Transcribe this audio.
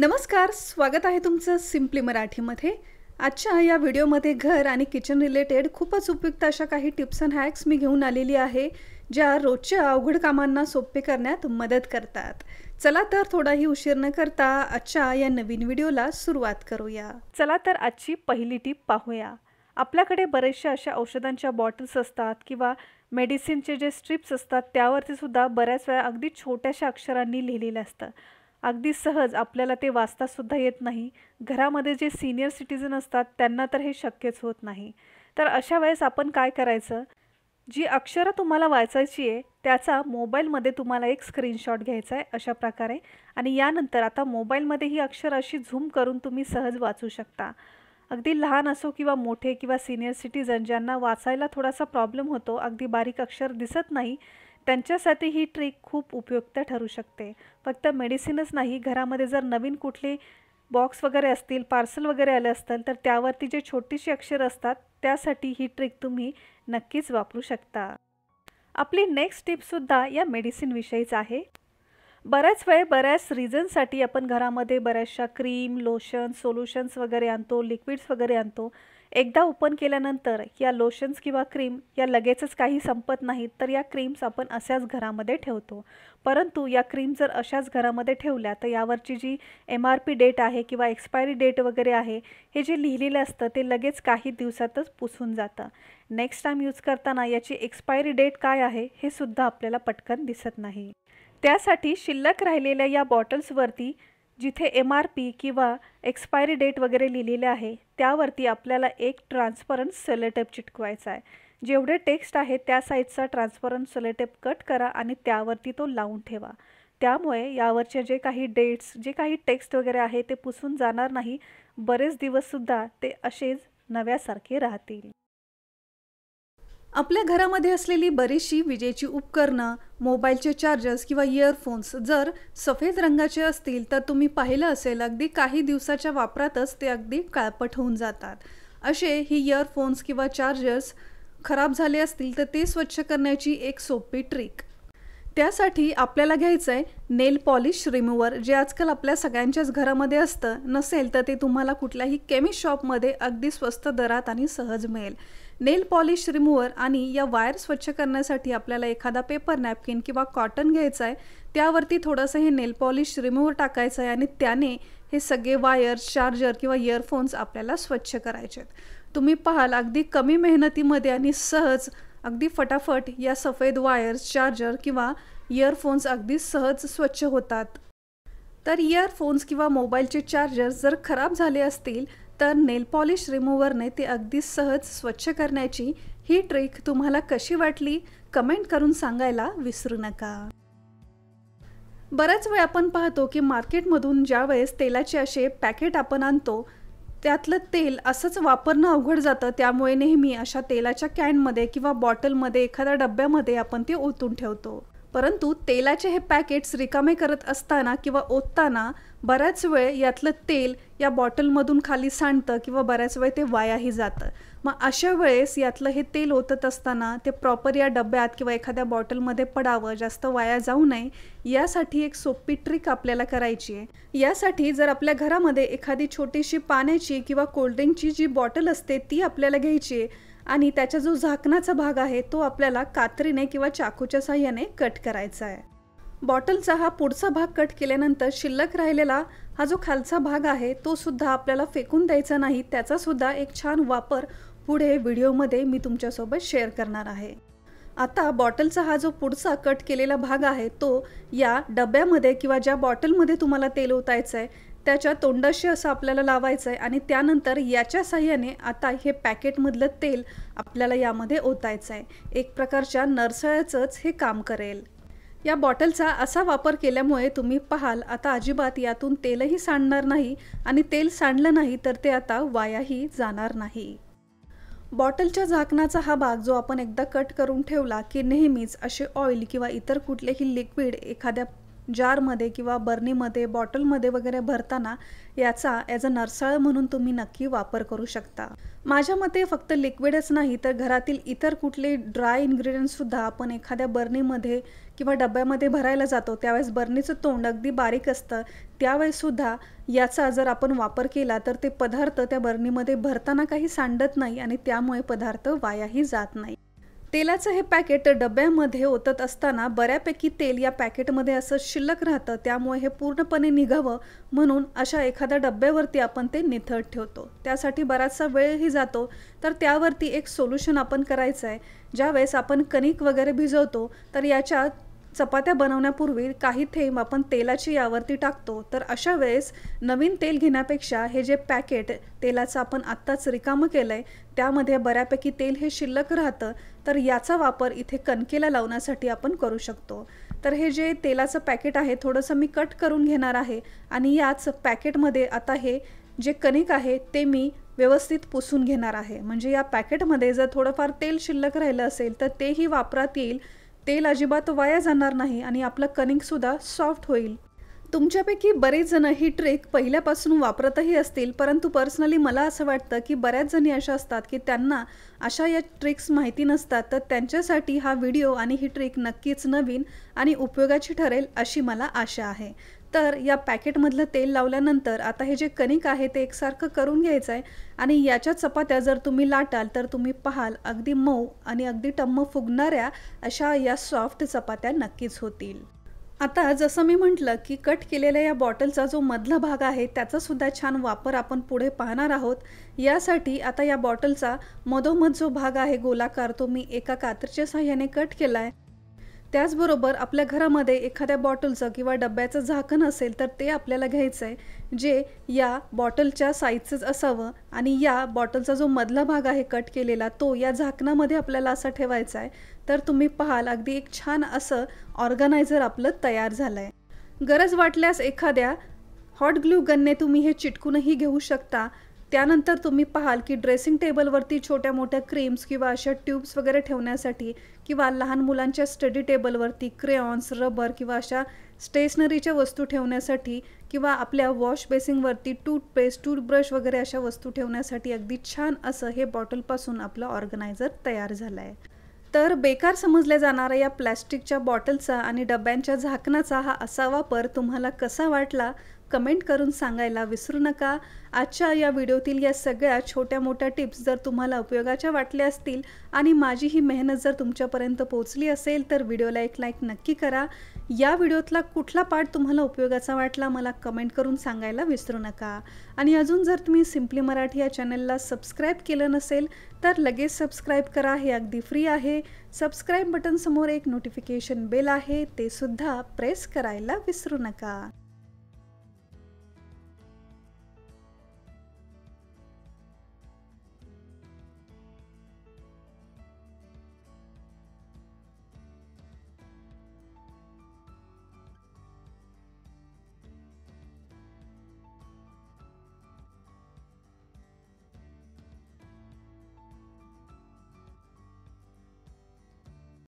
नमस्कार स्वागत आहे तुमचं सिम्पली मराठीमध्ये आजच्या या व्हिडिओमध्ये घर आणि किचन रिलेटेड खूपच उपयुक्त अशा काही टिप्स अँड हॅक्स मी घेऊन आलेली आहे ज्या रोजच्या अवघड कामांना सोपे करण्यात मदत करतात चला तर थोडाही उशीर न करता आजच्या या नवीन व्हिडिओला सुरुवात करूया चला तर आजची पहिली टीप पाहूया आपल्याकडे बऱ्याचशा अशा औषधांच्या बॉटल्स असतात किंवा मेडिसिनचे जे स्ट्रिप्स असतात त्यावरती सुद्धा बऱ्याच वेळा अगदी छोट्याशा अक्षरांनी लिहिलेलं असतं अगदी सहज आपल्याला ते सुद्धा येत नाही घरामध्ये जे सिनियर सिटीजन असतात त्यांना तर हे शक्यच होत नाही तर अशा वेळेस आपण काय करायचं जी अक्षरं तुम्हाला वाचायची आहे त्याचा मोबाईलमध्ये तुम्हाला एक स्क्रीनशॉट घ्यायचा आहे अशा प्रकारे आणि यानंतर आता मोबाईलमध्ये ही अक्षर अशी झूम करून तुम्ही सहज वाचू शकता अगदी लहान असो किंवा मोठे किंवा सिनियर सिटीजन ज्यांना वाचायला थोडासा प्रॉब्लेम होतो अगदी बारीक अक्षर दिसत नाही त्यांच्यासाठी ही ट्रिक खूप उपयुक्त ठरू शकते फक्त मेडिसिनच नाही घरामध्ये जर नवीन कुठली बॉक्स वगैरे असतील पार्सल वगैरे आले असतील तर त्यावरती जे छोटीशी अक्षर असतात त्यासाठी ही ट्रिक तुम्ही नक्कीच वापरू शकता आपली नेक्स्ट टिपसुद्धा या मेडिसिनविषयीच आहे बऱ्याच वेळ बऱ्याच रिझनसाठी आपण घरामध्ये बऱ्याचशा क्रीम लोशन सोल्युशन्स वगैरे आणतो लिक्विड्स वगैरे आणतो एकदा ओपन केल्यानंतर या लोशन्स किंवा क्रीम या लगेचच काही संपत नाहीत तर या क्रीम्स आपण अशाच घरामध्ये ठेवतो परंतु या क्रीम जर अशाच घरामध्ये ठेवल्या तर यावरची जी एम आर पी डेट आहे किंवा एक्सपायरी डेट वगैरे आहे हे जे लिहिलेलं असतं ते लगेच काही दिवसातच पुसून जातं नेक्स्ट टाईम यूज करताना याची एक्सपायरी डेट काय आहे हे सुद्धा आपल्याला पटकन दिसत नाही त्यासाठी शिल्लक राहिलेल्या या बॉटल्सवरती जिथे एम आर पी किंवा एक्सपायरी डेट वगैरे लिहिलेले आहे त्यावरती आपल्याला एक ट्रान्सपरंट सेलेटेप चिटकवायचा आहे जेवढे टेक्स्ट आहे त्या साईजचा ट्रान्सपरंट सेलेटेप कट करा आणि त्यावरती तो लावून ठेवा त्यामुळे यावरचे जे काही डेट्स जे काही टेक्स्ट वगैरे आहे ते पुसून जाणार नाही बरेच दिवससुद्धा ते असेच नव्यासारखे राहतील आपल्या घरामध्ये असलेली बरीचशी विजेची उपकरणं मोबाईलचे चार्जर्स किंवा इयरफोन्स जर सफेद रंगाचे असतील तर तुम्ही पाहिलं असेल अगदी काही दिवसाच्या वापरातच ते अगदी काळपट होऊन जातात असे ही इयरफोन्स किंवा चार्जर्स खराब झाले असतील तर ते स्वच्छ करण्याची एक सोपी ट्रिक त्यासाठी आपल्याला घ्यायचं आहे नेल पॉलिश रिमूवर जे आजकाल आपल्या सगळ्यांच्याच घरामध्ये असतं नसेल तर ते तुम्हाला कुठल्याही केमिस्ट शॉपमध्ये अगदी स्वस्त दरात आणि सहज मिळेल नेल पॉलिश रिमूवर आणि या वायर स्वच्छ करण्यासाठी आपल्याला एखादा पेपर नॅपकिन किंवा कॉटन घ्यायचा आहे त्यावरती थोडंसं हे नेल पॉलिश रिमूव्हर टाकायचं आहे आणि त्याने हे सगळे वायर्स चार्जर किंवा इयरफोन्स आपल्याला स्वच्छ करायचे आहेत तुम्ही पाहाल अगदी कमी मेहनतीमध्ये आणि सहज अगदी फटाफट या सफेद वायर्स चार्जर किंवा इयरफोन्स अगदी सहज स्वच्छ होतात तर इयरफोन्स किंवा मोबाईलचे चार्जर जर खराब झाले असतील तर नेल पॉलिश रिमूव्हरने ते अगदी सहज स्वच्छ करण्याची ही ट्रिक तुम्हाला कशी वाटली कमेंट करून सांगायला विसरू नका बऱ्याच वेळ आपण पाहतो की मार्केटमधून ज्यावेळेस तेलाचे असे पॅकेट आपण आणतो त्यातलं तेल असंच वापरणं अवघड जातं त्यामुळे नेहमी अशा तेलाच्या कॅनमध्ये किंवा बॉटलमध्ये एखाद्या डब्यामध्ये आपण ते ओतून ठेवतो परंतु तेलाचे हे पॅकेट्स रिकामे करत असताना किंवा ओतताना बऱ्याच वेळ यातलं तेल या बॉटलमधून खाली सांडतं किंवा बऱ्याच वेळ ते वायाही जातं मग अशा वेळेस यातलं हे तेल ओतत असताना ते प्रॉपर या डब्यात किंवा एखाद्या बॉटलमध्ये पडावं जास्त वाया जाऊ नये यासाठी एक सोपी ट्रिक आपल्याला करायची आहे यासाठी जर आपल्या घरामध्ये एखादी छोटीशी पाण्याची किंवा कोल्ड्रिंकची जी बॉटल असते ती आपल्याला घ्यायची आहे आणि त्याचा जो झाकणाचा भाग आहे तो आपल्याला कात्रीने किंवा चाकूच्या सहाय्याने कट करायचा आहे बॉटलचा हा पुढचा भाग कट केल्यानंतर शिल्लक राहिलेला हा जो खालचा भाग आहे तो सुद्धा आपल्याला फेकून द्यायचा नाही त्याचासुद्धा एक छान वापर पुढे व्हिडिओमध्ये मी तुमच्यासोबत शेअर करणार आहे आता बॉटलचा हा जो पुढचा कट केलेला भाग आहे तो या डब्यामध्ये किंवा ज्या बॉटलमध्ये तुम्हाला तेल ओतायचं आहे त्याच्या तोंडाशी असं आपल्याला लावायचं आहे आणि त्यानंतर याच्या साह्याने आता हे पॅकेटमधलं तेल आपल्याला यामध्ये ओतायचं आहे एक प्रकारच्या नरसळ्याचंच हे काम करेल या बॉटलचा असा वापर केल्यामुळे तुम्ही पाहाल आता अजिबात यातून तेलही सांडणार नाही आणि तेल सांडलं नाही तर ते आता वायाही जाणार नाही बॉटलच्या झाकणाचा हा भाग जो आपण एकदा कट करून ठेवला की नेहमीच असे ऑइल किंवा इतर कुठलेही लिक्विड एखाद्या जारमध्ये किंवा बर्नीमध्ये बॉटलमध्ये वगैरे भरताना याचा ॲज अ नरसाळ म्हणून तुम्ही नक्की वापर करू शकता माझ्या मते फक्त लिक्विडच नाही तर घरातील इतर कुठले ड्राय सुद्धा आपण एखाद्या बर्नीमध्ये किंवा डब्यामध्ये भरायला जातो त्यावेळेस बर्नीचं तोंड अगदी बारीक असतं त्यावेळेससुद्धा याचा जर आपण वापर केला तर ते पदार्थ त्या बर्नीमध्ये भरताना काही सांडत नाही आणि त्यामुळे पदार्थ वायाही जात नाही तेलाचं हे पॅकेट डब्यामध्ये ओतत असताना बऱ्यापैकी तेल या पॅकेटमध्ये असं शिल्लक राहतं त्यामुळे हे पूर्णपणे निघावं म्हणून अशा एखाद्या डब्यावरती आपण ते निथळ ठेवतो त्यासाठी बराचसा वेळही जातो तर त्यावरती एक सोल्युशन आपण करायचं आहे ज्यावेळेस आपण कणिक वगैरे भिजवतो तर याच्यात चपात्या बनवण्यापूर्वी काही थेंब आपण तेलाची यावरती टाकतो तर अशा वेळेस नवीन तेल घेण्यापेक्षा हे जे पॅकेट तेलाचं आपण आत्ताच रिकामं केलं आहे त्यामध्ये बऱ्यापैकी तेल हे शिल्लक राहतं तर याचा वापर इथे कणकेला लावण्यासाठी आपण करू शकतो तर हे जे तेलाचं पॅकेट आहे थोडंसं मी कट करून घेणार आहे आणि याच पॅकेटमध्ये आता हे जे कणिक आहे ते मी व्यवस्थित पुसून घेणार आहे म्हणजे या पॅकेटमध्ये जर थोडंफार तेल शिल्लक राहिलं असेल तर तेही वापरात येईल तेल अजिबात वाया जाणार नाही आणि आपलं कनिंगसुद्धा सॉफ्ट होईल तुमच्यापैकी बरेच जण ही ट्रिक पहिल्यापासून वापरतही असतील परंतु पर्सनली मला असं वाटतं की बऱ्याच जणी अशा असतात की त्यांना अशा या ट्रिक्स माहिती नसतात तर त्यांच्यासाठी हा व्हिडिओ आणि ही ट्रिक नक्कीच नवीन आणि उपयोगाची ठरेल अशी मला आशा आहे तर या पॅकेटमधलं तेल लावल्यानंतर आता हे जे कणिक आहे ते एकसारखं करून घ्यायचं आहे आणि याच्या चपात्या जर तुम्ही लाटाल तर तुम्ही पाहाल अगदी मऊ आणि अगदी टम्म फुगणाऱ्या अशा या सॉफ्ट चपात्या नक्कीच होतील आता जसं मी म्हटलं की कट केलेल्या या बॉटलचा जो मधला भाग आहे त्याचासुद्धा छान वापर आपण पुढे पाहणार आहोत यासाठी आता या बॉटलचा मधोमध जो भाग आहे गोलाकार तो मी एका कात्रीच्या सहाय्याने कट केला आहे त्याचबरोबर आपल्या घरामध्ये एखाद्या बॉटलचं किंवा डब्याचं झाकण असेल तर ते आपल्याला घ्यायचं आहे जे या बॉटलच्या साईजचंच असावं आणि या बॉटलचा जो मधला भाग आहे कट केलेला तो या झाकणामध्ये आपल्याला असा ठेवायचा आहे तर तुम्ही पाहाल अगदी एक छान असं ऑर्गनायझर आपलं तयार झालं आहे गरज वाटल्यास एखाद्या हॉट ग्लू गनने तुम्ही हे चिटकूनही घेऊ शकता त्यानंतर तुम्ही पाहाल की ड्रेसिंग टेबलवरती छोट्या मोठ्या क्रीम्स किंवा अशा ट्यूब्स वगैरे ठेवण्यासाठी किंवा लहान मुलांच्या स्टडी टेबलवरती क्रेऑन्स रबर किंवा अशा स्टेशनरीच्या वस्तू ठेवण्यासाठी किंवा आपल्या वॉश बेसिंगवरती टूथपेस्ट टूथब्रश वगैरे अशा वस्तू ठेवण्यासाठी अगदी छान असं हे बॉटलपासून आपलं ऑर्गनायझर तयार झालं आहे तर बेकार समजल्या जाणाऱ्या या प्लॅस्टिकच्या बॉटलचा आणि डब्यांच्या झाकणाचा हा असा वापर तुम्हाला कसा वाटला कमेंट करून सांगायला विसरू नका आजच्या या व्हिडिओतील या सगळ्या छोट्या मोठ्या टिप्स जर तुम्हाला उपयोगाच्या वाटल्या असतील आणि माझी ही मेहनत जर तुमच्यापर्यंत पोहोचली असेल तर व्हिडिओला एक लाईक नक्की करा या व्हिडिओतला कुठला पार्ट तुम्हाला उपयोगाचा वाटला मला कमेंट करून सांगायला विसरू नका आणि अजून जर तुम्ही सिम्पली मराठी या चॅनलला सबस्क्राईब केलं नसेल तर लगेच सबस्क्राईब करा हे अगदी फ्री आहे सबस्क्राईब बटनसमोर एक नोटिफिकेशन बेल आहे ते सुद्धा प्रेस करायला विसरू नका